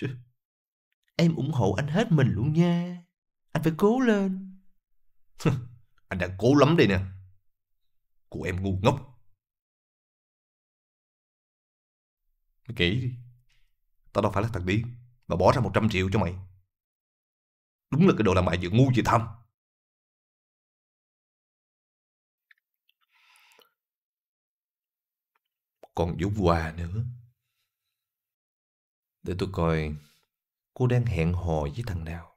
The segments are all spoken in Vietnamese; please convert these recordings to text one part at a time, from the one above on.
Chứ, em ủng hộ anh hết mình luôn nha. Anh phải cố lên. anh đã cố lắm đây nè. Cô em ngu ngốc. Mày kỹ đi. Tao đâu phải là thằng điên mà bỏ ra 100 triệu cho mày. Đúng là cái đồ làm bài vừa ngu vừa tham. Còn Vũ Hòa nữa. Để tôi coi cô đang hẹn hò với thằng nào.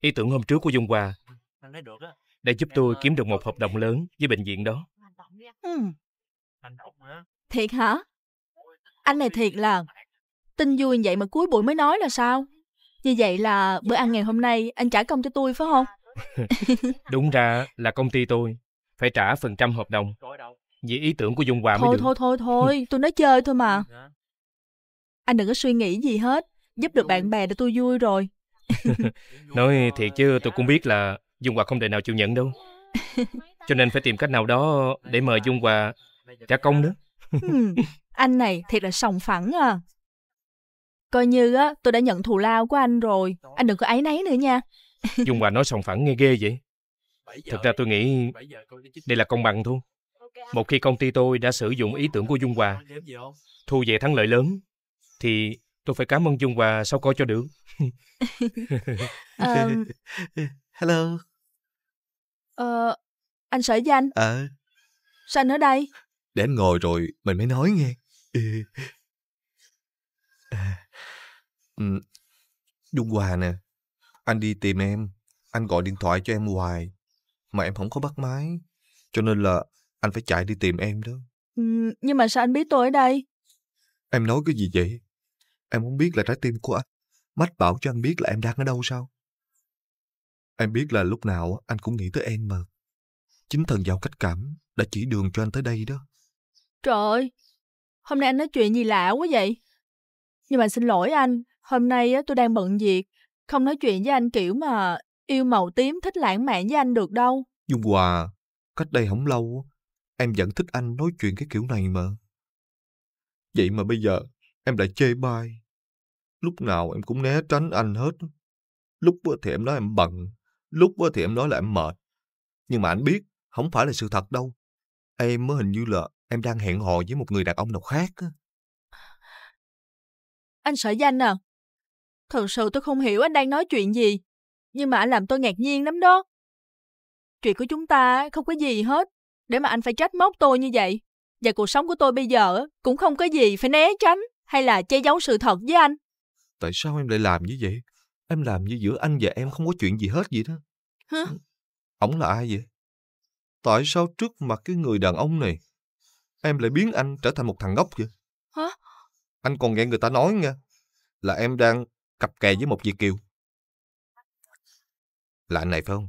Ý tưởng hôm trước của Dung Hoa đã giúp tôi kiếm được một hợp đồng lớn với bệnh viện đó. Ừ. Thiệt hả? Anh này thiệt là tin vui vậy mà cuối buổi mới nói là sao? Như vậy là bữa ăn ngày hôm nay anh trả công cho tôi phải không? Đúng ra là công ty tôi phải trả phần trăm hợp đồng. Vì ý tưởng của Dung Hòa thôi, mới được. Thôi thôi thôi, tôi nói chơi thôi mà. Anh đừng có suy nghĩ gì hết, giúp được bạn bè để tôi vui rồi. nói thiệt chứ tôi cũng biết là Dung Hòa không thể nào chịu nhận đâu. Cho nên phải tìm cách nào đó để mời Dung Hòa trả công nữa. ừ, anh này thiệt là sòng phẳng à. Coi như á, tôi đã nhận thù lao của anh rồi. Anh đừng có áy náy nữa nha. Dung Hòa nói sòng phẳng nghe ghê vậy. Thực ra tôi nghĩ đây là công bằng thôi. Một khi công ty tôi đã sử dụng ý tưởng của Dung Hòa, thu về thắng lợi lớn, thì tôi phải cảm ơn Dung Hòa sau coi cho được. um... Hello. Ờ, anh Sở Danh. Ờ. À. Sao anh ở đây? Để anh ngồi rồi mình mới nói nghe. Dung Hòa nè, anh đi tìm em, anh gọi điện thoại cho em hoài, mà em không có bắt máy, cho nên là anh phải chạy đi tìm em đó. Ừ, nhưng mà sao anh biết tôi ở đây? Em nói cái gì vậy? Em không biết là trái tim của anh. Mách bảo cho anh biết là em đang ở đâu sao? Em biết là lúc nào anh cũng nghĩ tới em mà. Chính thần giàu cách cảm đã chỉ đường cho anh tới đây đó. Trời ơi, hôm nay anh nói chuyện gì lạ quá vậy? Nhưng mà xin lỗi anh, hôm nay tôi đang bận việc, không nói chuyện với anh kiểu mà yêu màu tím thích lãng mạn với anh được đâu. Dung Hòa, cách đây không lâu, em vẫn thích anh nói chuyện cái kiểu này mà. Vậy mà bây giờ em lại chê bai. Lúc nào em cũng né tránh anh hết. Lúc thì em nói em bận, lúc thì em nói là em mệt. Nhưng mà anh biết, không phải là sự thật đâu. Em mới hình như là em đang hẹn hò với một người đàn ông nào khác. Anh sợ danh à? Thật sự tôi không hiểu anh đang nói chuyện gì, nhưng mà anh làm tôi ngạc nhiên lắm đó. Chuyện của chúng ta không có gì hết, để mà anh phải trách móc tôi như vậy. Và cuộc sống của tôi bây giờ cũng không có gì phải né tránh hay là che giấu sự thật với anh. Tại sao em lại làm như vậy? Em làm như giữa anh và em không có chuyện gì hết vậy đó. Hả? Ông là ai vậy? Tại sao trước mặt cái người đàn ông này em lại biến anh trở thành một thằng ngốc vậy? Hả? Anh còn nghe người ta nói nha, là em đang cặp kè với một Việt Kiều. Là anh này phải không?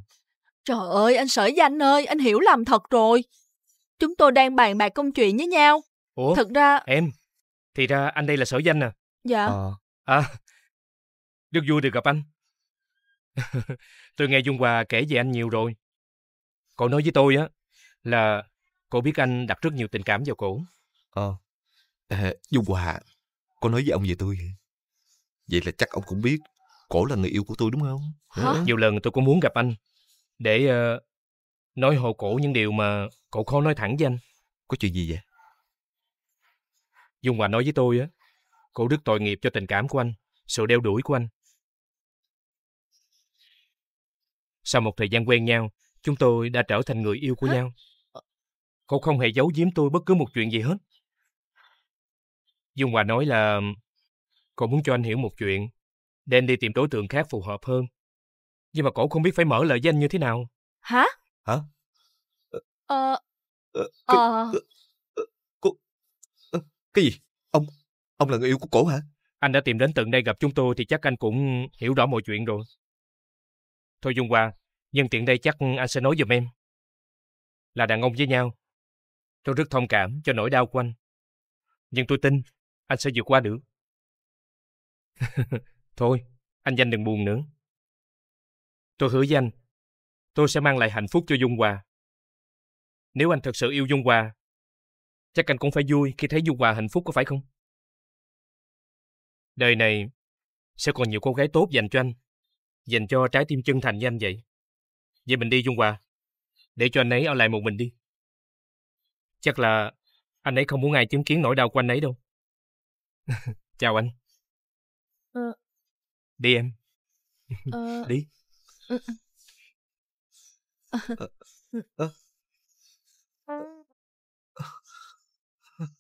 Trời ơi, anh sở danh ơi, anh hiểu lầm thật rồi. Chúng tôi đang bàn bạc công chuyện với nhau. Ủa? Thật ra... Em, thì ra anh đây là sở danh à? Dạ. Ờ. À, rất vui được gặp anh. tôi nghe Dung Hòa kể về anh nhiều rồi. Cô nói với tôi á là cô biết anh đặt rất nhiều tình cảm vào cổ. Ờ. À, Dung Hòa, cô nói với ông về tôi. Vậy là chắc ông cũng biết Cổ là người yêu của tôi đúng không? Hả? Nhiều lần tôi cũng muốn gặp anh Để uh, nói hộ cổ những điều mà cổ khó nói thẳng với anh Có chuyện gì vậy? Dung Hòa nói với tôi á Cổ rất tội nghiệp cho tình cảm của anh Sự đeo đuổi của anh Sau một thời gian quen nhau Chúng tôi đã trở thành người yêu của Hả? nhau Cổ không hề giấu giếm tôi bất cứ một chuyện gì hết Dung Hòa nói là con muốn cho anh hiểu một chuyện. Đen đi tìm đối tượng khác phù hợp hơn. Nhưng mà cổ không biết phải mở lời danh như thế nào. Hả? Hả? Ờ... Ờ... ờ. ờ, ờ cô... Cái gì? Ông... Ông là người yêu của cổ hả? Anh đã tìm đến tận đây gặp chúng tôi thì chắc anh cũng hiểu rõ mọi chuyện rồi. Thôi Dung qua, nhân tiện đây chắc anh sẽ nói giùm em. Là đàn ông với nhau. Tôi rất thông cảm cho nỗi đau của anh. Nhưng tôi tin anh sẽ vượt qua được. Thôi, anh Danh đừng buồn nữa. Tôi hứa danh tôi sẽ mang lại hạnh phúc cho Dung Hòa. Nếu anh thật sự yêu Dung Hòa, chắc anh cũng phải vui khi thấy Dung Hòa hạnh phúc có phải không? Đời này sẽ còn nhiều cô gái tốt dành cho anh, dành cho trái tim chân thành như anh vậy. Vậy mình đi Dung Hòa, để cho anh ấy ở lại một mình đi. Chắc là anh ấy không muốn ai chứng kiến nỗi đau của anh ấy đâu. Chào anh. Ờ. Đi em. Ờ. Đi. Ừ, ừ. Ờ. Ờ. Ừ.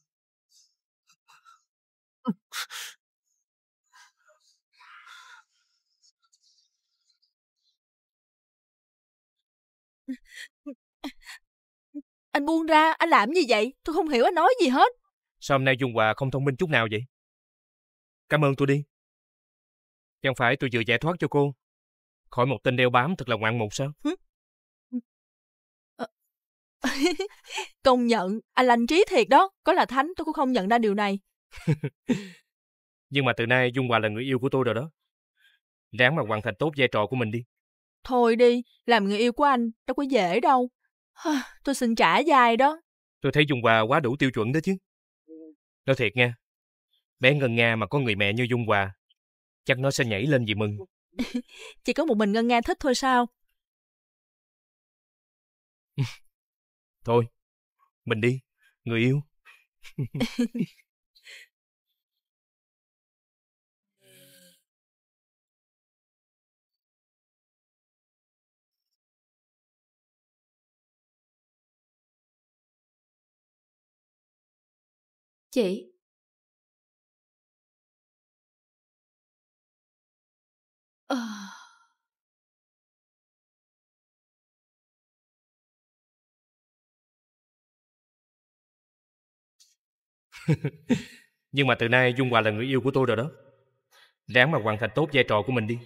Anh buông ra, anh làm gì vậy? Tôi không hiểu anh nói gì hết. Sao hôm nay Dung Hòa không thông minh chút nào vậy? Cảm ơn tôi đi, Chẳng phải tôi vừa giải thoát cho cô. Khỏi một tên đeo bám thật là ngoạn mục sao? Ờ. Công nhận, anh lành trí thiệt đó. Có là thánh tôi cũng không nhận ra điều này. Nhưng mà từ nay Dung Hòa là người yêu của tôi rồi đó. Ráng mà hoàn thành tốt vai trò của mình đi. Thôi đi, làm người yêu của anh đâu có dễ đâu. Tôi xin trả dài đó. Tôi thấy Dung Hòa quá đủ tiêu chuẩn đó chứ. Nói thiệt nha, bé Ngân Nga mà có người mẹ như Dung Hòa chắc nó sẽ nhảy lên vì mừng. Chỉ có một mình Ngân Nga thích thôi sao? thôi, mình đi, người yêu. Chị, Ờ... Nhưng mà từ nay Dung Hòa là người yêu của tôi rồi đó Ráng mà hoàn thành tốt vai trò của mình đi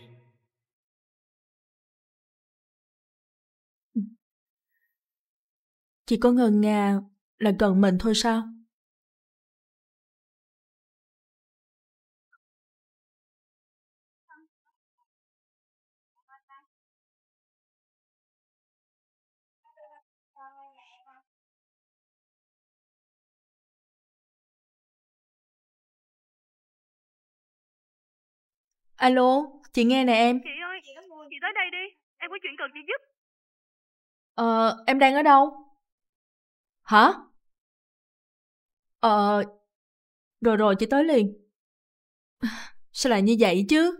Chỉ có ngần ngà là gần mình thôi sao? Alo, chị nghe nè em. Chị ơi, chị tới đây đi. Em có chuyện cần chị giúp. Ờ, em đang ở đâu? Hả? Ờ, rồi rồi chị tới liền. Sao lại như vậy chứ?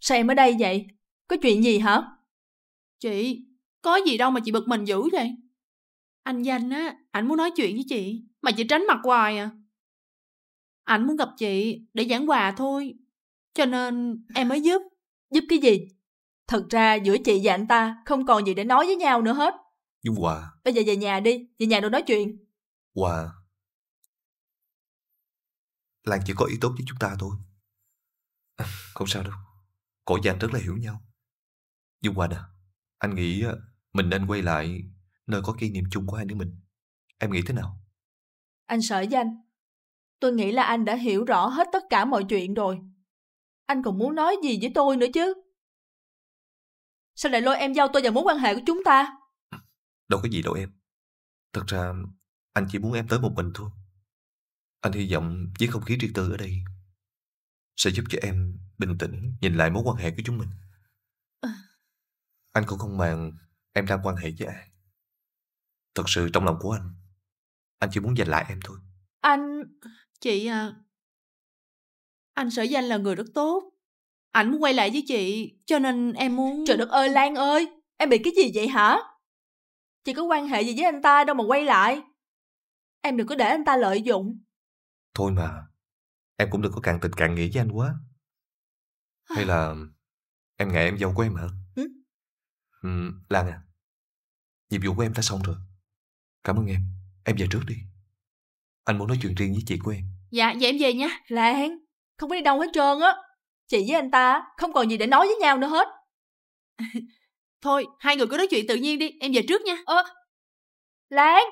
Sao em ở đây vậy? Có chuyện gì hả? Chị, có gì đâu mà chị bực mình dữ vậy? Anh Danh á, ảnh muốn nói chuyện với chị, mà chị tránh mặt hoài à. Ảnh muốn gặp chị để giảng quà thôi, cho nên em mới giúp. Giúp cái gì? Thật ra giữa chị và anh ta không còn gì để nói với nhau nữa hết. Nhưng quà. Bây giờ về nhà đi, về nhà rồi nói chuyện. Quà, Lan chỉ có ý tốt với chúng ta thôi. không sao đâu, cổ và anh rất là hiểu nhau. Nhưng quà nè, anh nghĩ mình nên quay lại nơi có kỷ niệm chung của hai đứa mình. Em nghĩ thế nào? Anh sợ danh. Tôi nghĩ là anh đã hiểu rõ hết tất cả mọi chuyện rồi. Anh còn muốn nói gì với tôi nữa chứ? Sao lại lôi em giao tôi vào mối quan hệ của chúng ta? Đâu có gì đâu em. Thật ra anh chỉ muốn em tới một mình thôi. Anh hy vọng với không khí riêng tư ở đây sẽ giúp cho em bình tĩnh nhìn lại mối quan hệ của chúng mình. À. Anh cũng không màng em đang quan hệ với ai. Thật sự trong lòng của anh Anh chỉ muốn giành lại em thôi Anh... Chị à Anh sở danh là người rất tốt Anh muốn quay lại với chị Cho nên em muốn... Trời đất ơi Lan ơi Em bị cái gì vậy hả Chị có quan hệ gì với anh ta đâu mà quay lại Em đừng có để anh ta lợi dụng Thôi mà Em cũng đừng có càng tình càng nghĩa với anh quá Hay là Em ngại em dâu của em hả ừ? ừ Lan à Nhiệm vụ của em đã xong rồi Cảm ơn em Em về trước đi Anh muốn nói chuyện riêng với chị của em Dạ vậy em về nha Lan Không có đi đâu hết trơn á Chị với anh ta không còn gì để nói với nhau nữa hết Thôi hai người cứ nói chuyện tự nhiên đi Em về trước nha Ơ ờ. Lan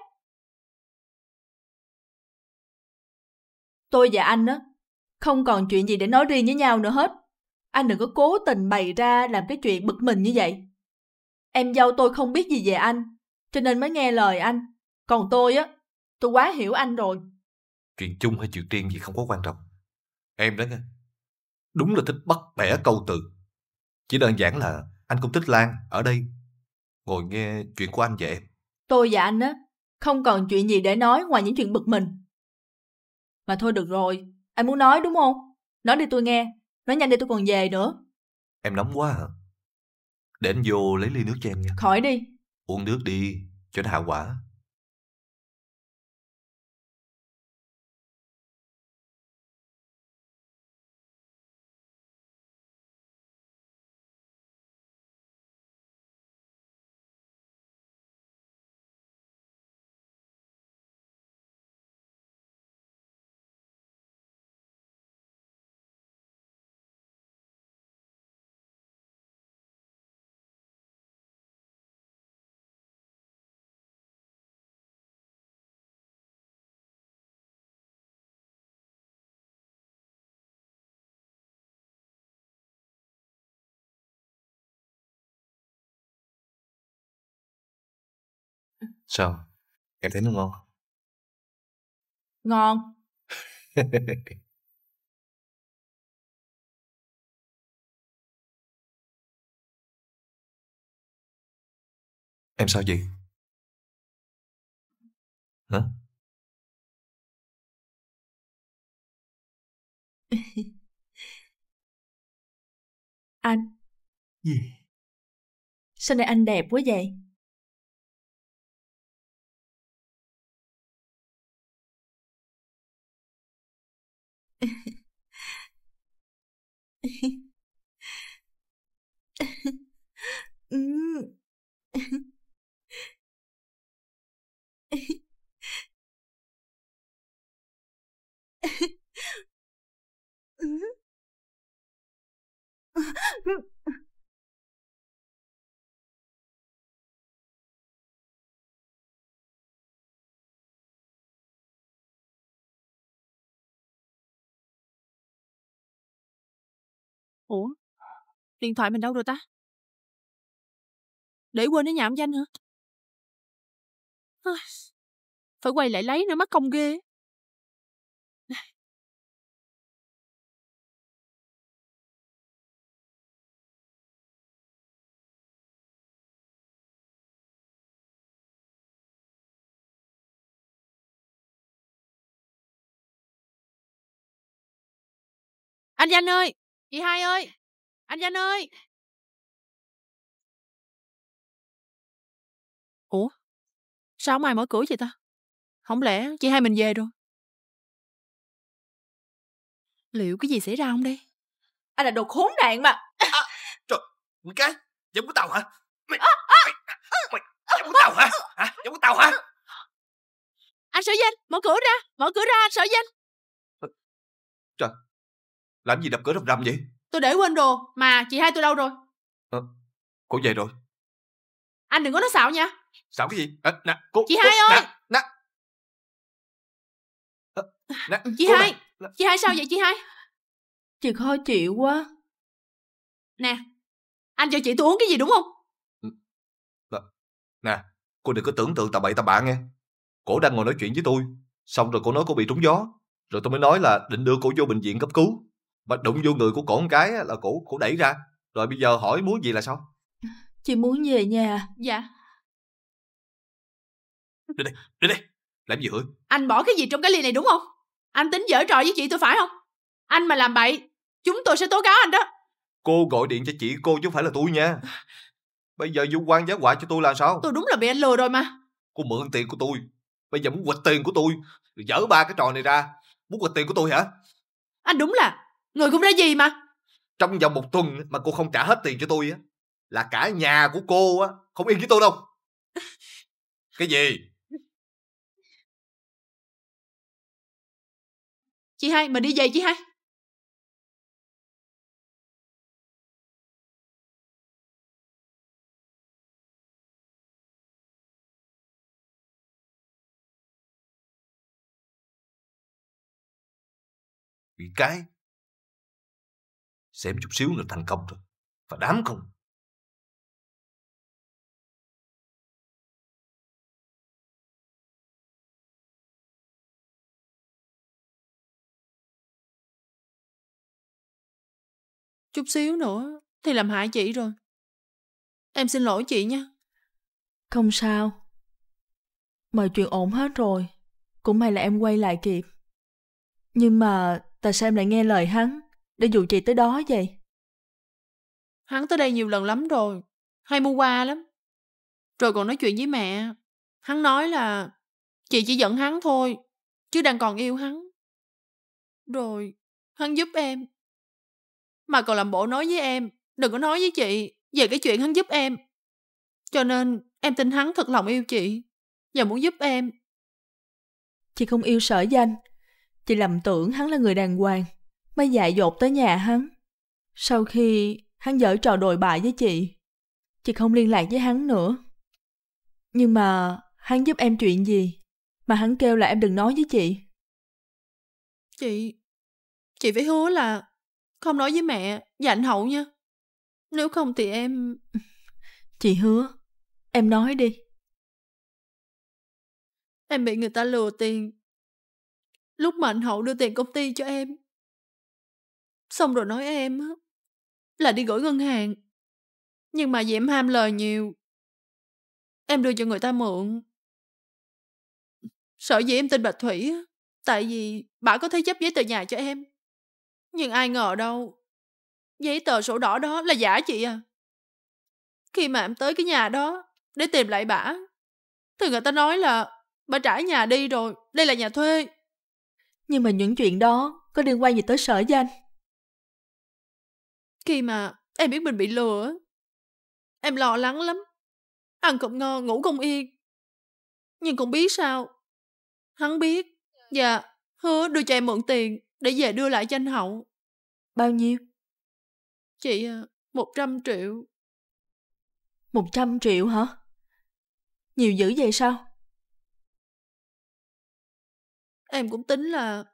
Tôi và anh á Không còn chuyện gì để nói riêng với nhau nữa hết Anh đừng có cố tình bày ra Làm cái chuyện bực mình như vậy Em dâu tôi không biết gì về anh Cho nên mới nghe lời anh còn tôi á, tôi quá hiểu anh rồi. Chuyện chung hay chuyện riêng gì không có quan trọng. Em đó nghe, đúng là thích bắt bẻ câu từ. Chỉ đơn giản là anh cũng thích Lan ở đây. Ngồi nghe chuyện của anh và em. Tôi và anh á, không còn chuyện gì để nói ngoài những chuyện bực mình. Mà thôi được rồi, anh muốn nói đúng không? Nói đi tôi nghe, nói nhanh đi tôi còn về nữa. Em nóng quá hả? À. Để anh vô lấy ly nước cho em nha. Khỏi đi. Uống nước đi, cho nó hạ quả. Sao? Em thấy nó ngon Ngon. em sao vậy? Hả? anh gì sao nay anh đẹp quá vậy うん。うん Ủa, điện thoại mình đâu rồi ta? Để quên ở nhà ông Danh hả? Phải quay lại lấy nữa mắc công ghê. Anh Danh ơi! Chị hai ơi! Anh Danh ơi! Ủa? Sao không ai mở cửa vậy ta? Không lẽ chị hai mình về rồi? Liệu cái gì xảy ra không đây? Anh là đồ khốn nạn mà! À, trời! Nguyễn cái! Giống của tao hả? Mày, à, à, mày, mày, giống của tao hả? hả? Giống của tao hả? Anh Sở Danh! Mở cửa ra! Mở cửa ra anh Sở Danh! Trời! Làm gì đập cửa rầm rầm vậy? Tôi để quên đồ, mà chị hai tôi đâu rồi? à, cô về rồi. Anh đừng có nói xạo nha. Xạo cái gì? À, nè, cô, chị cô, hai ơi! Nè, nè. Ờ, nè ừ, chị hai, nè. chị hai sao vậy chị hai? Chị khó chịu quá. Nè, anh cho chị tôi uống cái gì đúng không? Ừ. Nè, cô đừng có tưởng tượng tà bậy tà bạ nghe. Cô đang ngồi nói chuyện với tôi, xong rồi cô nói cô bị trúng gió, rồi tôi mới nói là định đưa cô vô bệnh viện cấp cứu mà đụng vô người của cổ một cái là cổ cổ đẩy ra rồi bây giờ hỏi muốn gì là sao chị muốn về nhà dạ đi đây đi đây làm gì hửi anh bỏ cái gì trong cái ly này đúng không anh tính dở trò với chị tôi phải không anh mà làm bậy chúng tôi sẽ tố cáo anh đó cô gọi điện cho chị cô chứ không phải là tôi nha bây giờ vụ quan giá quả cho tôi làm sao tôi đúng là bị anh lừa rồi mà cô mượn tiền của tôi bây giờ muốn quỵt tiền của tôi dở ba cái trò này ra muốn quỵt tiền của tôi hả anh đúng là Người cũng đã gì mà Trong vòng một tuần mà cô không trả hết tiền cho tôi á Là cả nhà của cô á Không yên với tôi đâu Cái gì Chị hai mình đi về chị hai Bị cái Xem chút xíu là thành công rồi, Và đám không? Chút xíu nữa thì làm hại chị rồi. Em xin lỗi chị nha. Không sao. Mọi chuyện ổn hết rồi. Cũng may là em quay lại kịp. Nhưng mà tại sao em lại nghe lời hắn? để dụ chị tới đó vậy? Hắn tới đây nhiều lần lắm rồi, hay mua qua lắm. Rồi còn nói chuyện với mẹ, hắn nói là chị chỉ giận hắn thôi, chứ đang còn yêu hắn. Rồi, hắn giúp em. Mà còn làm bộ nói với em, đừng có nói với chị về cái chuyện hắn giúp em. Cho nên em tin hắn thật lòng yêu chị và muốn giúp em. Chị không yêu sở danh, chị lầm tưởng hắn là người đàng hoàng mới dạ dột tới nhà hắn. Sau khi hắn dở trò đồi bại với chị, chị không liên lạc với hắn nữa. Nhưng mà hắn giúp em chuyện gì mà hắn kêu là em đừng nói với chị? Chị... Chị phải hứa là không nói với mẹ và anh Hậu nha. Nếu không thì em... Chị hứa, em nói đi. Em bị người ta lừa tiền. Lúc mà anh Hậu đưa tiền công ty cho em, Xong rồi nói em là đi gửi ngân hàng. Nhưng mà vì em ham lời nhiều, em đưa cho người ta mượn. Sợ gì em tin Bạch Thủy, tại vì bà có thế chấp giấy tờ nhà cho em. Nhưng ai ngờ đâu, giấy tờ sổ đỏ đó là giả chị à. Khi mà em tới cái nhà đó để tìm lại bả, thì người ta nói là bà trả nhà đi rồi, đây là nhà thuê. Nhưng mà những chuyện đó có liên quan gì tới sở danh? Khi mà em biết mình bị lừa, em lo lắng lắm. Ăn không ngon, ngủ không yên. Nhưng cũng biết sao? Hắn biết và dạ, hứa đưa cho em mượn tiền để về đưa lại cho anh Hậu. Bao nhiêu? Chị, 100 ờ, triệu. 100 triệu hả? Nhiều dữ vậy sao? Em cũng tính là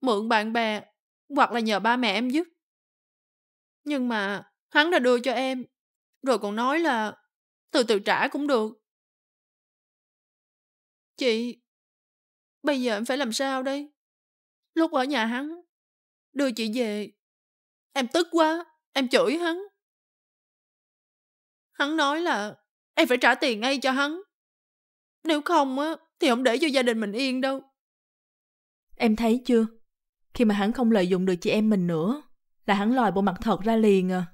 mượn bạn bè hoặc là nhờ ba mẹ em giúp. Nhưng mà hắn đã đưa cho em, rồi còn nói là từ từ trả cũng được. Chị, bây giờ em phải làm sao đây? Lúc ở nhà hắn, đưa chị về. Em tức quá, em chửi hắn. Hắn nói là em phải trả tiền ngay cho hắn. Nếu không á, thì không để cho gia đình mình yên đâu. Em thấy chưa? Khi mà hắn không lợi dụng được chị em mình nữa, là hắn lòi bộ mặt thật ra liền à.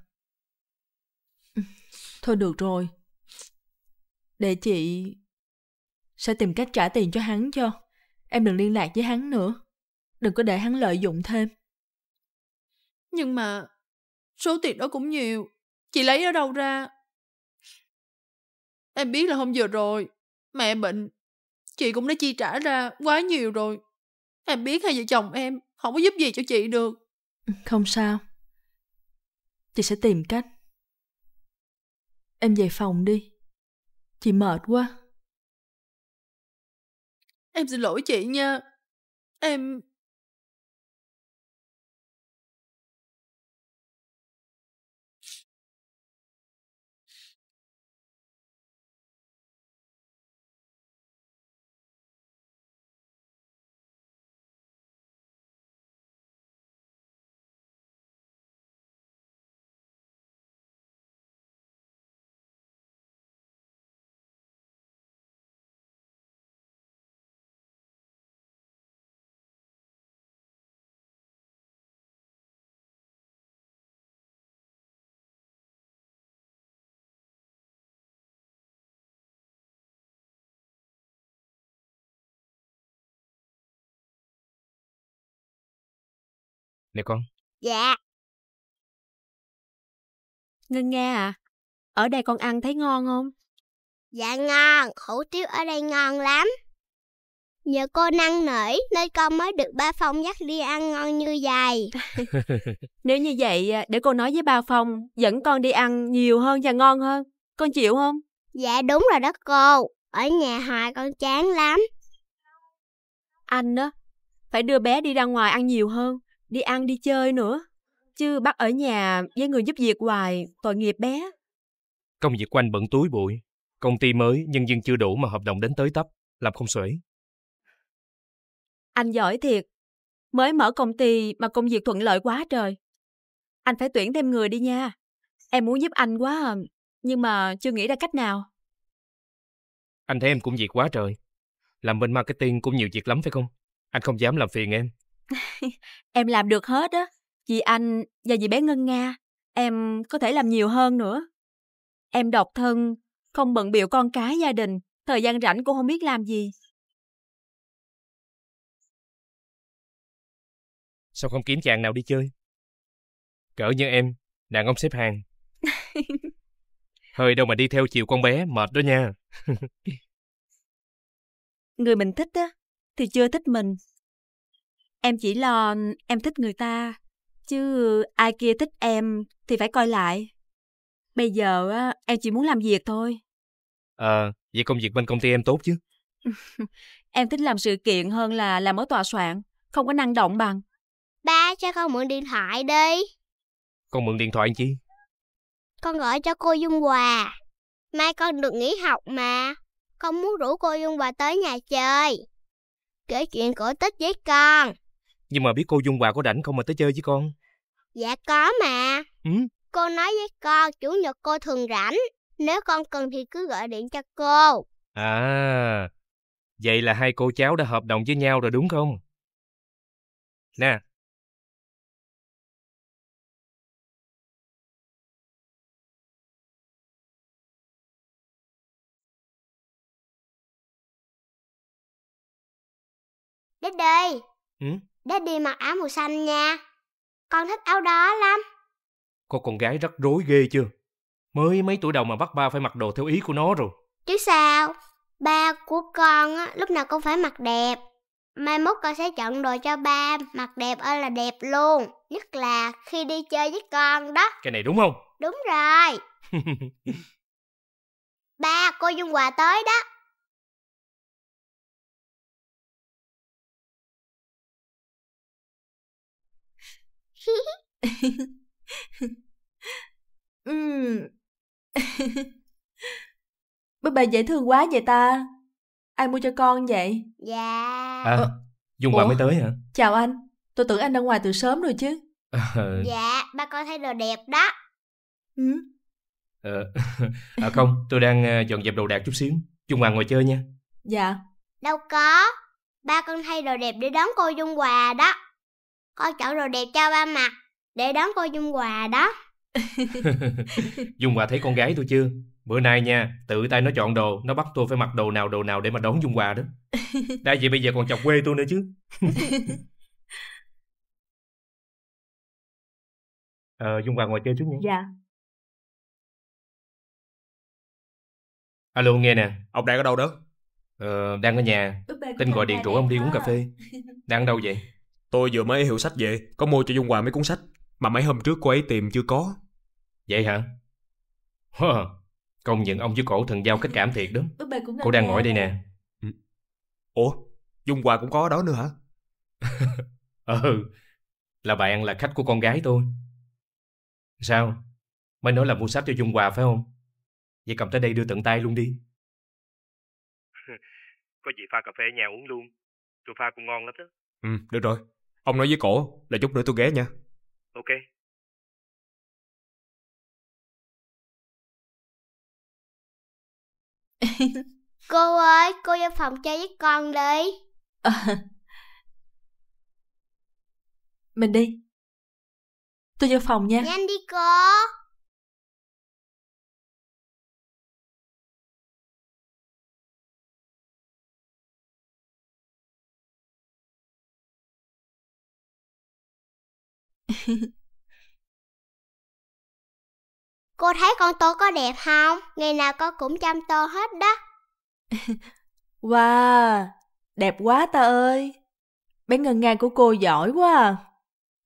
Thôi được rồi. Để chị... Sẽ tìm cách trả tiền cho hắn cho. Em đừng liên lạc với hắn nữa. Đừng có để hắn lợi dụng thêm. Nhưng mà... Số tiền đó cũng nhiều. Chị lấy ở đâu ra? Em biết là hôm vừa rồi. Mẹ bệnh. Chị cũng đã chi trả ra quá nhiều rồi. Em biết hai vợ chồng em không có giúp gì cho chị được. Không sao. Chị sẽ tìm cách. Em về phòng đi. Chị mệt quá. Em xin lỗi chị nha. Em Nè con. Dạ. Ngân nghe à, ở đây con ăn thấy ngon không? Dạ ngon, hủ tiếu ở đây ngon lắm. Nhờ cô năng nỉ nên con mới được ba Phong dắt đi ăn ngon như vậy. Nếu như vậy, à, để cô nói với ba Phong dẫn con đi ăn nhiều hơn và ngon hơn. Con chịu không? Dạ đúng rồi đó cô, ở nhà hoài con chán lắm. Anh đó, phải đưa bé đi ra ngoài ăn nhiều hơn đi ăn đi chơi nữa. Chứ bắt ở nhà với người giúp việc hoài, tội nghiệp bé. Công việc của anh bận túi bụi. Công ty mới, nhân viên chưa đủ mà hợp đồng đến tới tấp, làm không xuể. Anh giỏi thiệt. Mới mở công ty mà công việc thuận lợi quá trời. Anh phải tuyển thêm người đi nha. Em muốn giúp anh quá à, nhưng mà chưa nghĩ ra cách nào. Anh thấy em cũng việc quá trời. Làm bên marketing cũng nhiều việc lắm phải không? Anh không dám làm phiền em, em làm được hết á, chị Anh và dì bé Ngân Nga, em có thể làm nhiều hơn nữa. Em độc thân, không bận biểu con cái gia đình, thời gian rảnh cũng không biết làm gì. Sao không kiếm chàng nào đi chơi? Cỡ như em, đàn ông xếp hàng. Hơi đâu mà đi theo chiều con bé, mệt đó nha. Người mình thích á, thì chưa thích mình Em chỉ lo em thích người ta, chứ ai kia thích em thì phải coi lại. Bây giờ em chỉ muốn làm việc thôi. Ờ, à, vậy công việc bên công ty em tốt chứ? em thích làm sự kiện hơn là làm ở tòa soạn, không có năng động bằng. Ba, cho con mượn điện thoại đi. Con mượn điện thoại làm chi? Con gọi cho cô Dung Hòa. Mai con được nghỉ học mà. Con muốn rủ cô Dung Hòa tới nhà chơi. Kể chuyện cổ tích với con. Nhưng mà biết cô Dung Hòa có rảnh không mà tới chơi với con? Dạ có mà. Ừ? Cô nói với con, chủ nhật cô thường rảnh. Nếu con cần thì cứ gọi điện cho cô. À, vậy là hai cô cháu đã hợp đồng với nhau rồi đúng không? Nè. đây. Ừ? Daddy mặc áo màu xanh nha. Con thích áo đó lắm. cô con gái rất rối ghê chưa? Mới mấy tuổi đầu mà bắt ba phải mặc đồ theo ý của nó rồi. Chứ sao? Ba của con á, lúc nào cũng phải mặc đẹp. Mai mốt con sẽ chọn đồ cho ba mặc đẹp ơi là đẹp luôn. Nhất là khi đi chơi với con đó. Cái này đúng không? Đúng rồi. ba, cô Dung Hòa tới đó. ừ. Búp dễ thương quá vậy ta Ai mua cho con vậy? Dạ À, Dung Ủa? mới tới hả? Chào anh Tôi tưởng anh ra ngoài từ sớm rồi chứ ờ. Dạ, ba con thấy đồ đẹp đó ừ. à không, tôi đang ờ, dọn dẹp đồ đạc chút xíu Dung Hoàng ngồi chơi nha Dạ Đâu có Ba con thay đồ đẹp để đón cô Dung Hòa đó con chọn đồ đẹp cho ba mặc để đón cô Dung Hòa đó. Dung Hòa thấy con gái tôi chưa? Bữa nay nha, tự tay nó chọn đồ, nó bắt tôi phải mặc đồ nào đồ nào để mà đón Dung Hòa đó. Đã vậy bây giờ còn chọc quê tôi nữa chứ. ờ, Dung Hòa ngồi chơi chút nhé. Dạ. Alo nghe nè. Ông đang ở đâu đó? Ờ, đang ở nhà. Tin gọi điện rủ ông đi uống cà phê. Đang ở đâu vậy? Tôi vừa mới hiệu sách về, có mua cho Dung Hoàng mấy cuốn sách, mà mấy hôm trước cô ấy tìm chưa có. Vậy hả? Hơ, công nhận ông với cổ thần giao cách cảm thiệt đó. Cô đang ngồi đây nè. Ừ. Ủa, Dung Hoàng cũng có ở đó nữa hả? ừ, là bạn là khách của con gái tôi. Sao? Mới nói là mua sách cho Dung Hòa phải không? Vậy cầm tới đây đưa tận tay luôn đi. có gì pha cà phê ở nhà uống luôn. Tôi pha cũng ngon lắm đó. Ừ, được rồi. Ông nói với cổ là chút nữa tôi ghé nha. Ok. cô ơi, cô vô phòng chơi với con đi. À. Mình đi. Tôi vô phòng nha. Nhanh đi cô. Cô thấy con tô có đẹp không? Ngày nào con cũng chăm tô hết đó. wow, đẹp quá ta ơi. Bé ngân nga của cô giỏi quá à.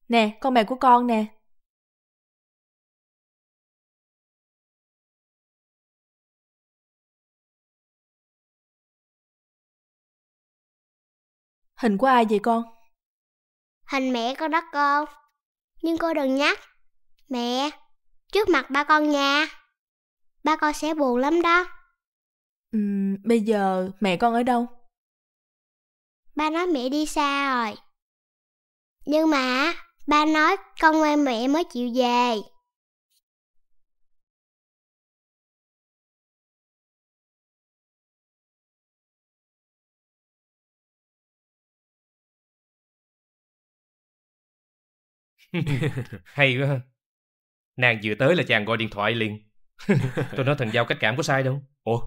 Nè, con mèo của con nè. Hình của ai vậy con? Hình mẹ con đó con nhưng cô đừng nhắc. Mẹ, trước mặt ba con nha. Ba con sẽ buồn lắm đó. Ừm, bây giờ mẹ con ở đâu? Ba nói mẹ đi xa rồi. Nhưng mà ba nói con ngoan mẹ mới chịu về. Hay quá. Nàng vừa tới là chàng gọi điện thoại liền. Tôi nói thần Giao cách cảm có sai đâu. Ủa,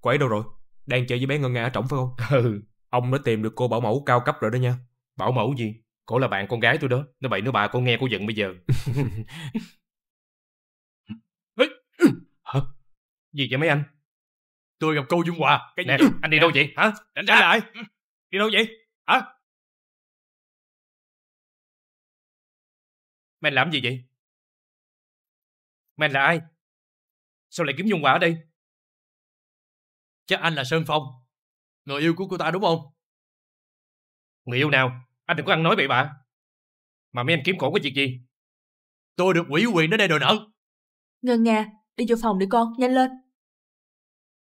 cô ấy đâu rồi? Đang chơi với bé Ngân Nga ở trỏng phải không? Ừ. Ông đã tìm được cô bảo mẫu cao cấp rồi đó nha. Bảo mẫu gì? Cô là bạn con gái tôi đó. Nó bậy nó bà cô nghe cô giận bây giờ. Hả? Gì vậy mấy anh? Tôi gặp cô Dung Hòa. Cái gì? Nè, anh đi đâu vậy? Hả? Đánh trả à. lại. Đi đâu vậy? Hả? Men làm gì vậy? Men là ai? Sao lại kiếm Nhung Hòa ở đây? Chắc anh là Sơn Phong, người yêu của cô ta đúng không? Người yêu nào? Anh đừng có ăn nói bậy bạ. Mà mấy anh kiếm cổ có việc gì? Tôi được ủy quyền đến đây đòi nợ. Ngân Nga, đi vô phòng đi con, nhanh lên.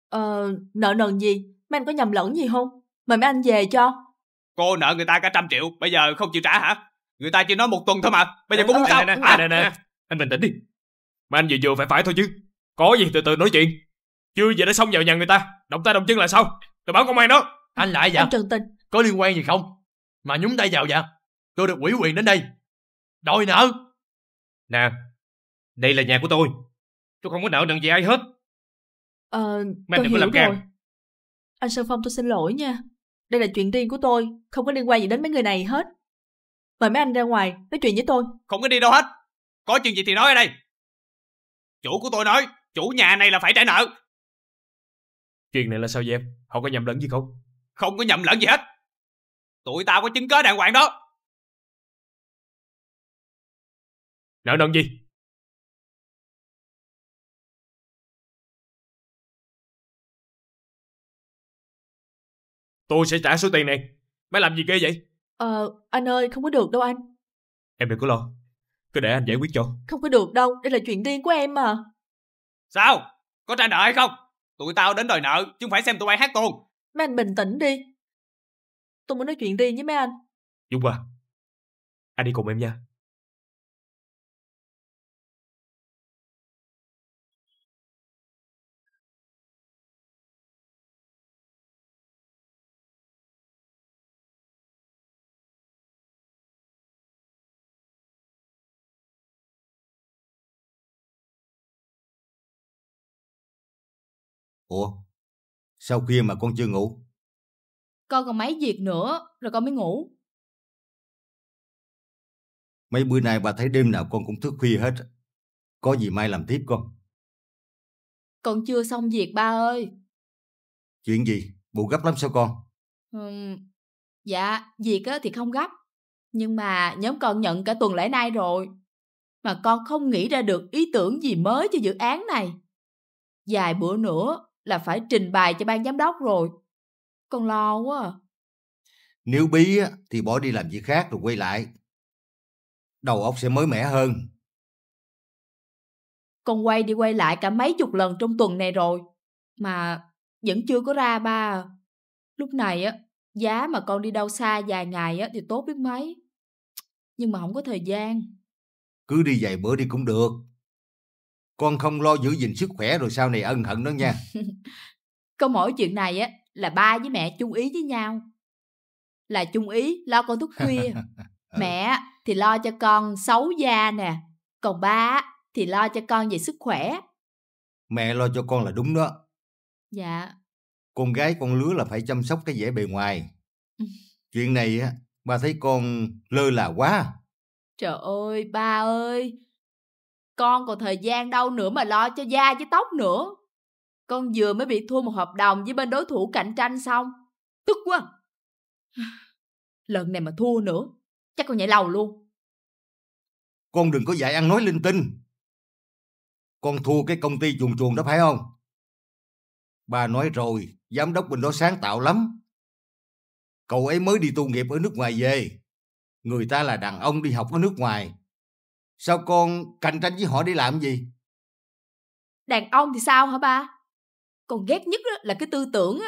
Ờ, nợ nần gì? Mấy anh có nhầm lẫn gì không? Mời mấy anh về cho. Cô nợ người ta cả trăm triệu, bây giờ không chịu trả hả? người ta chỉ nói một tuần thôi mà bây giờ ờ, cũng muốn ờ, sao nè à. nè nè anh bình tĩnh đi mà anh vừa vừa phải phải thôi chứ có gì từ từ nói chuyện chưa về đã xong vào nhà người ta động tay động chân là sao tôi báo công an đó anh lại vậy anh trần tình có liên quan gì không mà nhúng tay vào vậy tôi được ủy quyền đến đây đòi nợ nè đây là nhà của tôi tôi không có nợ nần gì ai hết ờ Mày tôi đừng hiểu làm rồi anh sơn phong tôi xin lỗi nha đây là chuyện riêng của tôi không có liên quan gì đến mấy người này hết Mời mấy anh ra ngoài nói chuyện với tôi Không có đi đâu hết Có chuyện gì thì nói ở đây Chủ của tôi nói Chủ nhà này là phải trả nợ Chuyện này là sao vậy em Họ có nhầm lẫn gì không Không có nhầm lẫn gì hết Tụi tao có chứng cớ đàng hoàng đó Nợ nần gì Tôi sẽ trả số tiền này Mày làm gì ghê vậy Ờ, anh ơi, không có được đâu anh. Em đừng có lo. Cứ để anh giải quyết cho. Không có được đâu, đây là chuyện riêng của em mà. Sao? Có trả nợ hay không? Tụi tao đến đòi nợ, chứ không phải xem tụi bay hát tuồng. Mấy anh bình tĩnh đi. Tôi muốn nói chuyện riêng với mấy anh. Dung Hoa, anh đi cùng em nha. Ủa, sao khuya mà con chưa ngủ? Con còn mấy việc nữa, rồi con mới ngủ. Mấy bữa nay bà thấy đêm nào con cũng thức khuya hết. Có gì mai làm tiếp con. Con chưa xong việc ba ơi. Chuyện gì? Bộ gấp lắm sao con? Ừ, dạ, việc thì không gấp. Nhưng mà nhóm con nhận cả tuần lễ nay rồi. Mà con không nghĩ ra được ý tưởng gì mới cho dự án này. dài bữa nữa là phải trình bày cho ban giám đốc rồi. Con lo quá à. Nếu bí thì bỏ đi làm việc khác rồi quay lại. Đầu óc sẽ mới mẻ hơn. Con quay đi quay lại cả mấy chục lần trong tuần này rồi. Mà vẫn chưa có ra ba. À. Lúc này á, giá mà con đi đâu xa vài ngày á thì tốt biết mấy. Nhưng mà không có thời gian. Cứ đi vài bữa đi cũng được con không lo giữ gìn sức khỏe rồi sau này ân hận đó nha có mỗi chuyện này á là ba với mẹ chung ý với nhau là chung ý lo con thức khuya ừ. mẹ thì lo cho con xấu da nè còn ba thì lo cho con về sức khỏe mẹ lo cho con là đúng đó dạ con gái con lứa là phải chăm sóc cái vẻ bề ngoài chuyện này á ba thấy con lơ là quá trời ơi ba ơi con còn thời gian đâu nữa mà lo cho da với tóc nữa con vừa mới bị thua một hợp đồng với bên đối thủ cạnh tranh xong tức quá lần này mà thua nữa chắc con nhảy lầu luôn con đừng có dạy ăn nói linh tinh con thua cái công ty chuồn chuồn đó phải không bà nói rồi giám đốc bên đó sáng tạo lắm cậu ấy mới đi tu nghiệp ở nước ngoài về người ta là đàn ông đi học ở nước ngoài Sao con cạnh tranh với họ đi làm gì? Đàn ông thì sao hả ba? Còn ghét nhất là cái tư tưởng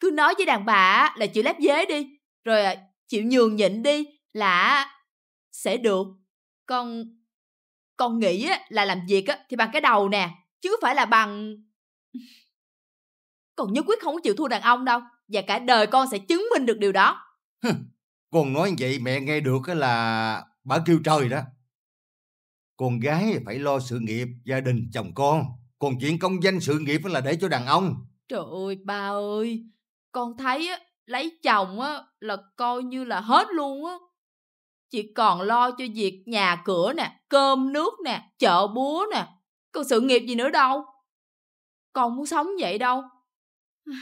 cứ nói với đàn bà là chịu lép dế đi, rồi à, chịu nhường nhịn đi là sẽ được. Con con nghĩ là làm việc thì bằng cái đầu nè, chứ phải là bằng Còn nhất quyết không chịu thua đàn ông đâu, và cả đời con sẽ chứng minh được điều đó. con nói vậy mẹ nghe được là bà kêu trời đó. Con gái phải lo sự nghiệp, gia đình, chồng con. Còn chuyện công danh sự nghiệp là để cho đàn ông. Trời ơi, ba ơi. Con thấy á, lấy chồng á, là coi như là hết luôn á. Chỉ còn lo cho việc nhà cửa nè, cơm nước nè, chợ búa nè. Còn sự nghiệp gì nữa đâu. Con muốn sống vậy đâu.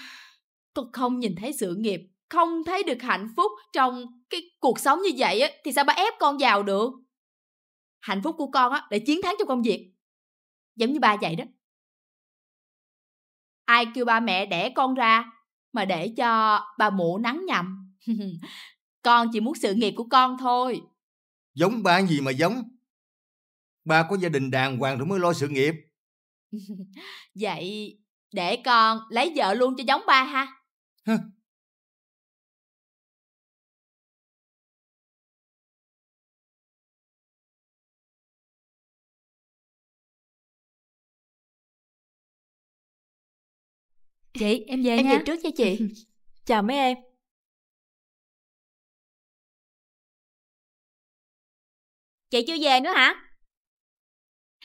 Con không nhìn thấy sự nghiệp, không thấy được hạnh phúc trong cái cuộc sống như vậy á, thì sao ba ép con vào được? hạnh phúc của con á, để chiến thắng trong công việc giống như ba vậy đó ai kêu ba mẹ đẻ con ra mà để cho bà mụ nắng nhầm con chỉ muốn sự nghiệp của con thôi giống ba gì mà giống ba có gia đình đàng hoàng rồi mới lo sự nghiệp vậy để con lấy vợ luôn cho giống ba ha chị em về em nha về trước nha chị chào mấy em chị chưa về nữa hả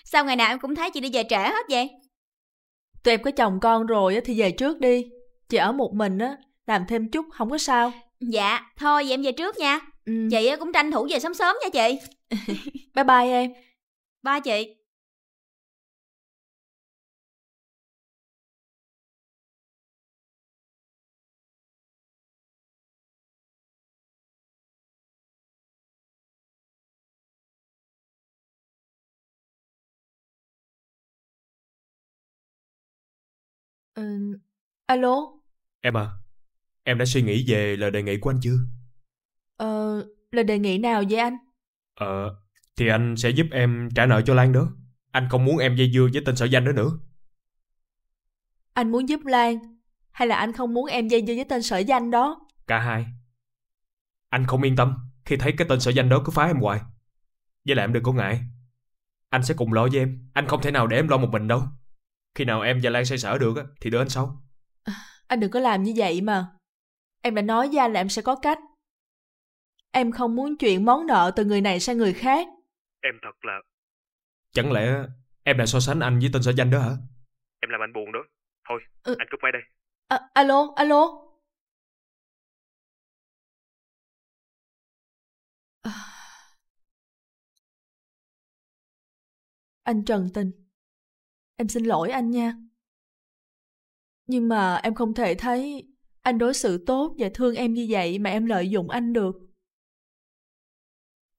sao ngày nào em cũng thấy chị đi về trễ hết vậy tụi em có chồng con rồi thì về trước đi chị ở một mình á làm thêm chút không có sao dạ thôi vậy em về trước nha ừ. chị cũng tranh thủ về sớm sớm nha chị bye bye em bye chị Ừ, alo? Em à, em đã suy nghĩ về lời đề nghị của anh chưa? Ờ, lời đề nghị nào vậy anh? Ờ, thì anh sẽ giúp em trả nợ cho Lan đó. Anh không muốn em dây dưa với tên sở danh đó nữa. Anh muốn giúp Lan hay là anh không muốn em dây dưa với tên sở danh đó? Cả hai. Anh không yên tâm khi thấy cái tên sở danh đó cứ phá em hoài. Với lại em đừng có ngại. Anh sẽ cùng lo với em. Anh không thể nào để em lo một mình đâu. Khi nào em và Lan xoay sở được thì đưa anh sau. À, anh đừng có làm như vậy mà. Em đã nói với anh là em sẽ có cách. Em không muốn chuyển món nợ từ người này sang người khác. Em thật là... Chẳng lẽ em đã so sánh anh với tên sở danh đó hả? Em làm anh buồn đó. Thôi, ừ. anh cúp máy đây. À, alo, alo. À. Anh Trần Tình Em xin lỗi anh nha. Nhưng mà em không thể thấy anh đối xử tốt và thương em như vậy mà em lợi dụng anh được.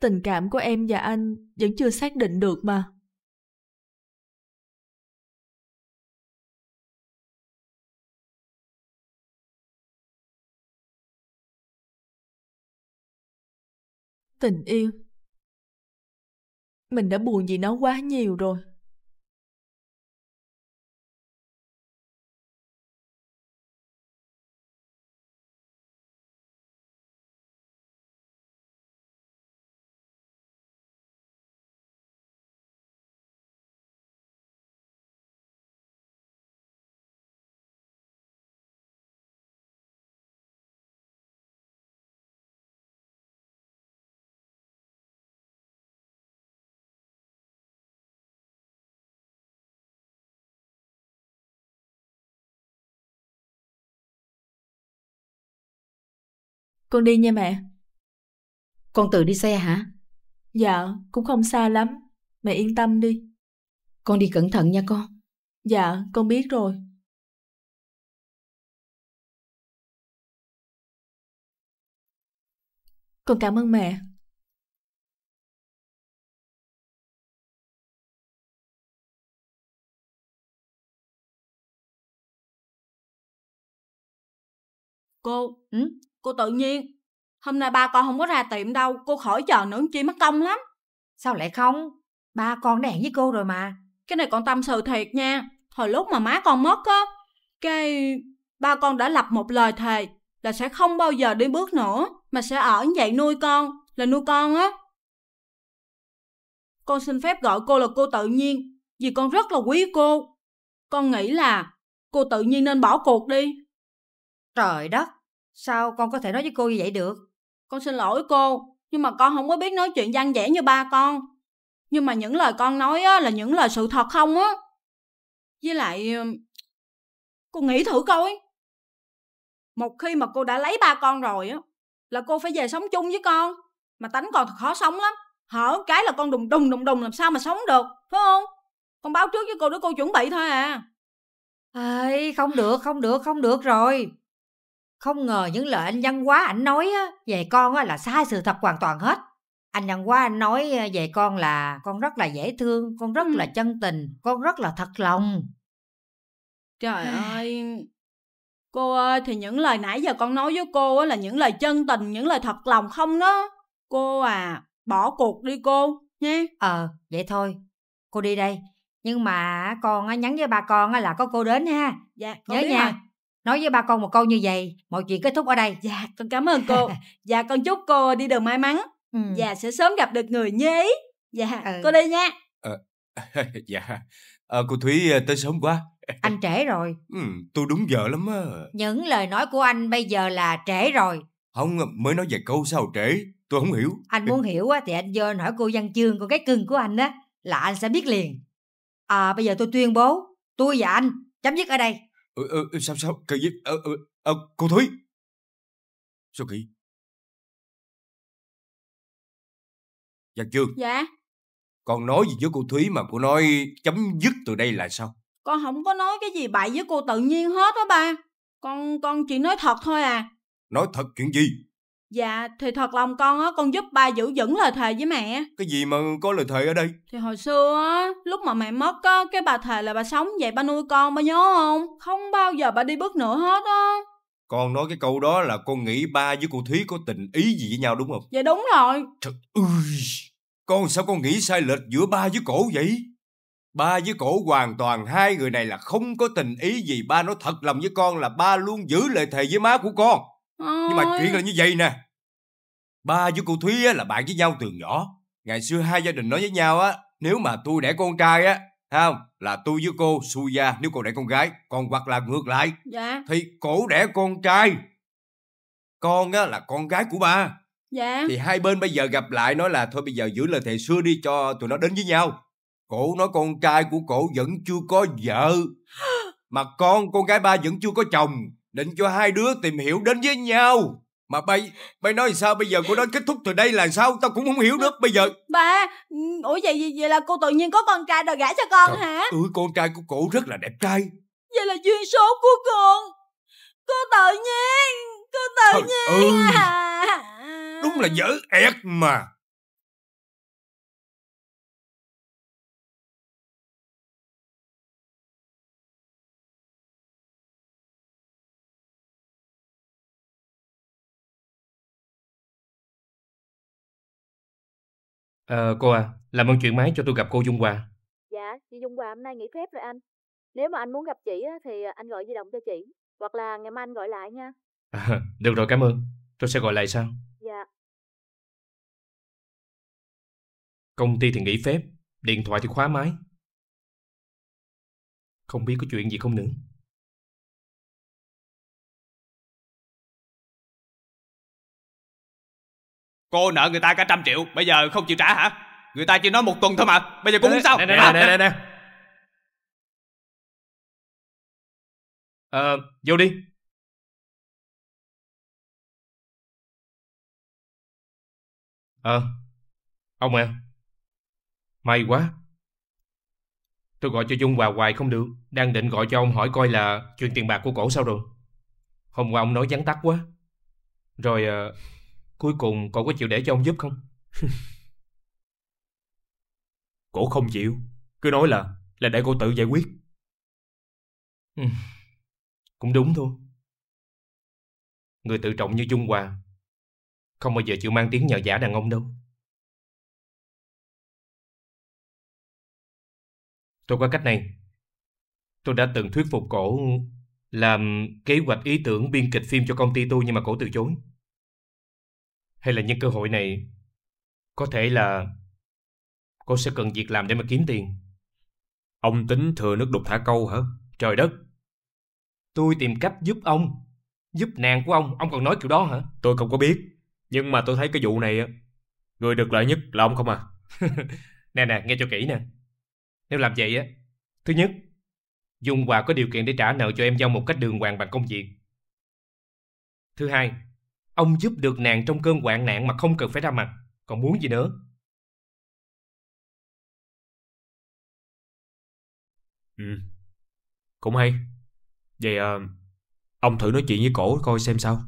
Tình cảm của em và anh vẫn chưa xác định được mà. Tình yêu Mình đã buồn vì nó quá nhiều rồi. Con đi nha mẹ. Con tự đi xe hả? Dạ, cũng không xa lắm. Mẹ yên tâm đi. Con đi cẩn thận nha con. Dạ, con biết rồi. Con cảm ơn mẹ. Cô, ừ? Cô tự nhiên, hôm nay ba con không có ra tiệm đâu, cô khỏi chờ nữa chi mất công lắm. Sao lại không? Ba con đã hẹn với cô rồi mà. Cái này con tâm sự thiệt nha, hồi lúc mà má con mất á, cái ba con đã lập một lời thề là sẽ không bao giờ đi bước nữa, mà sẽ ở như vậy nuôi con, là nuôi con á. Con xin phép gọi cô là cô tự nhiên, vì con rất là quý cô. Con nghĩ là cô tự nhiên nên bỏ cuộc đi. Trời đất, Sao con có thể nói với cô như vậy được? Con xin lỗi cô, nhưng mà con không có biết nói chuyện văn vẻ như ba con. Nhưng mà những lời con nói á, là những lời sự thật không á. Với lại, cô nghĩ thử coi. Một khi mà cô đã lấy ba con rồi á, là cô phải về sống chung với con. Mà tánh còn thật khó sống lắm. Hở cái là con đùng đùng đùng đùng làm sao mà sống được, phải không? Con báo trước với cô để cô chuẩn bị thôi à. Ê, không được, không được, không được rồi. Không ngờ những lời anh Văn Quá ảnh nói á, về con á, là sai sự thật hoàn toàn hết. Anh Văn Quá anh nói về con là con rất là dễ thương, con rất ừ. là chân tình, con rất là thật lòng. Trời à? ơi, cô ơi thì những lời nãy giờ con nói với cô á, là những lời chân tình, những lời thật lòng không đó. Cô à, bỏ cuộc đi cô nhé. Ờ, vậy thôi, cô đi đây. Nhưng mà con nhắn với ba con là có cô đến ha. Dạ, nhớ nha. Rồi nói với ba con một câu như vậy mọi chuyện kết thúc ở đây dạ con cảm ơn cô dạ con chúc cô đi đường may mắn ừ. dạ sẽ sớm gặp được người nhé dạ ừ. cô đi nha ờ, dạ ờ, cô thúy ờ, tới sớm quá anh trễ rồi ừ, tôi đúng giờ lắm á những lời nói của anh bây giờ là trễ rồi không mới nói vài câu sao trễ tôi không hiểu anh muốn hiểu á thì anh vô hỏi cô văn chương con cái cưng của anh á là anh sẽ biết liền à bây giờ tôi tuyên bố tôi và anh chấm dứt ở đây Ừ, ừ, ừ, sao sao kỳ gì ờ, ừ, ừ, ờ, cô thúy sao kỳ dạ chương dạ con nói gì với cô thúy mà cô nói chấm dứt từ đây là sao con không có nói cái gì bậy với cô tự nhiên hết đó ba con con chỉ nói thật thôi à nói thật chuyện gì Dạ, thì thật lòng con á, con giúp ba giữ vững lời thề với mẹ. Cái gì mà có lời thề ở đây? Thì hồi xưa á, lúc mà mẹ mất á, cái bà thề là bà sống vậy ba nuôi con, ba nhớ không? Không bao giờ bà đi bước nữa hết á. Con nói cái câu đó là con nghĩ ba với cô Thúy có tình ý gì với nhau đúng không? Dạ đúng rồi. Trời ơi, con sao con nghĩ sai lệch giữa ba với cổ vậy? Ba với cổ hoàn toàn hai người này là không có tình ý gì. Ba nói thật lòng với con là ba luôn giữ lời thề với má của con. Ôi. Nhưng mà chuyện là như vậy nè Ba với cô Thúy á, là bạn với nhau từ nhỏ Ngày xưa hai gia đình nói với nhau á Nếu mà tôi đẻ con trai á không là tôi với cô xui gia nếu cô đẻ con gái còn hoặc là ngược lại dạ thì cổ đẻ con trai con á là con gái của ba dạ thì hai bên bây giờ gặp lại nói là thôi bây giờ giữ lời thề xưa đi cho tụi nó đến với nhau cổ nói con trai của cổ vẫn chưa có vợ mà con con gái ba vẫn chưa có chồng định cho hai đứa tìm hiểu đến với nhau mà bay bay nói sao bây giờ cô nói kết thúc từ đây là sao tao cũng không hiểu được bây giờ ba ừ, ủa vậy vậy, vậy là cô tự nhiên có con trai đòi gả cho con Trời hả ơi ừ, con trai của cổ rất là đẹp trai vậy là duyên số của con cô tự nhiên cô tự Trời nhiên ơi. à, à, à. đúng là dở ẹt mà Ờ, cô à, làm ơn chuyện máy cho tôi gặp cô Dung Hòa. Dạ, chị Dung Hòa hôm nay nghỉ phép rồi anh. Nếu mà anh muốn gặp chị á, thì anh gọi di động cho chị. Hoặc là ngày mai anh gọi lại nha. À, được rồi, cảm ơn. Tôi sẽ gọi lại sau. Dạ. Công ty thì nghỉ phép, điện thoại thì khóa máy. Không biết có chuyện gì không nữa. Cô nợ người ta cả trăm triệu Bây giờ không chịu trả hả Người ta chỉ nói một tuần thôi mà Bây giờ cũng sao Nè nè nè nè nè Ờ vô đi Ờ Ông à May quá Tôi gọi cho Dung Hòa hoài không được Đang định gọi cho ông hỏi coi là Chuyện tiền bạc của cổ sao rồi Hôm qua ông nói vắn tắt quá Rồi ờ, Cuối cùng cậu có chịu để cho ông giúp không? cổ không chịu Cứ nói là Là để cô tự giải quyết ừ, Cũng đúng thôi Người tự trọng như Trung Hòa, Không bao giờ chịu mang tiếng nhờ giả đàn ông đâu Tôi có cách này Tôi đã từng thuyết phục cổ Làm kế hoạch ý tưởng biên kịch phim cho công ty tôi Nhưng mà cổ từ chối hay là nhân cơ hội này có thể là cô sẽ cần việc làm để mà kiếm tiền ông tính thừa nước đục thả câu hả trời đất tôi tìm cách giúp ông giúp nàng của ông ông còn nói kiểu đó hả tôi không có biết nhưng mà tôi thấy cái vụ này người được lợi nhất là ông không à nè nè nghe cho kỹ nè nếu làm vậy á thứ nhất dung hòa có điều kiện để trả nợ cho em giao một cách đường hoàng bằng công việc thứ hai Ông giúp được nàng trong cơn hoạn nạn mà không cần phải ra mặt, còn muốn gì nữa? Ừ, cũng hay. Vậy à, ông thử nói chuyện với cổ coi xem sao.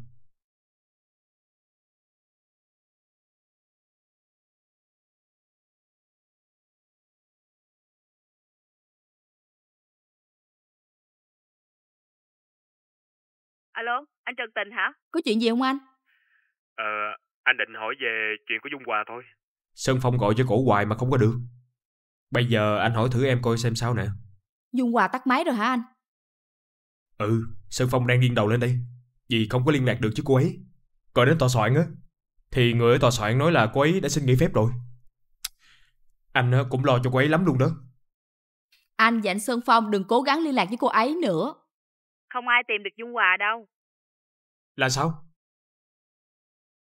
Alo, anh Trần Tình hả? Có chuyện gì không anh? Ờ, anh định hỏi về chuyện của Dung Hòa thôi. Sơn Phong gọi cho cổ hoài mà không có được. Bây giờ anh hỏi thử em coi xem sao nè. Dung Hòa tắt máy rồi hả anh? Ừ, Sơn Phong đang nghiêng đầu lên đây. Vì không có liên lạc được chứ cô ấy. Gọi đến tòa soạn á. Thì người ở tòa soạn nói là cô ấy đã xin nghỉ phép rồi. Anh cũng lo cho cô ấy lắm luôn đó. Anh và anh Sơn Phong đừng cố gắng liên lạc với cô ấy nữa. Không ai tìm được Dung Hòa đâu. Là sao?